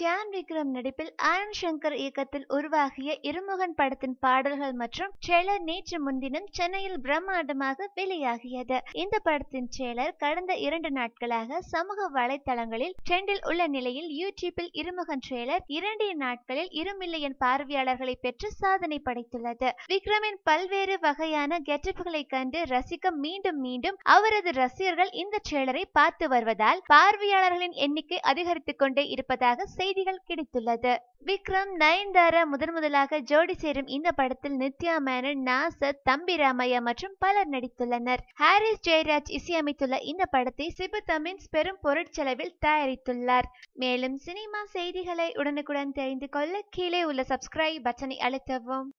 cyan Vikram நடிப்பில் ஆனந்த் சங்கர் இயக்கத்தில் உருவாகிய இருமுகன் படத்தின் பாடல்கள் மற்றும் ட்ரெய்லர் நேற்று முன்தினம் சென்னையில் பிரம்மாண்டமாக வெளியாகியது இந்த படத்தின் ட்ரெய்லர் கடந்த இரண்டு நாட்களாக சமூக வலைதளங்களில் ட்ரெண்டில் உள்ள நிலையில் யூடியூபில் இருமுகன் ட்ரெய்லர் இரண்டே நாட்களில் இரு மில்லியன் பார்வையாளர்களை பெற்று சாதனை படைத்துள்ளது விக்ரமின் பல்வேறு வகையான கெட்டப்புகளை கண்டு ரசிக்க மீண்டும் மீண்டும் அவரது ரசிகர்கள் இந்த ட்ரெய்லரை பார்த்து வருவதால் பார்வையாளர்களின் எண்ணிக்கை அதிகரித்துக் கொண்டே இருப்பதாக செய்தி செய்திகள் கிடைத்துள்ளது விக்ரம் நயன்தாரா முதன் முதலாக ஜோடி சேரும் இந்த படத்தில் நித்யா மேனன் நாசத் தம்பி ராமையா மற்றும் பலர் நடித்துள்ளனர் ஹாரிஸ் ஜெயராஜ் இசையமைத்துள்ள இந்த படத்தை சிபு தமின்ஸ் பெரும் பொருட்செலவில் தயாரித்துள்ளார் மேலும் சினிமா செய்திகளை உடனுக்குடன் தெரிந்து கொள்ள கீழே உள்ள சப்ஸ்கிரைப் பட்டனை அழுத்தவும்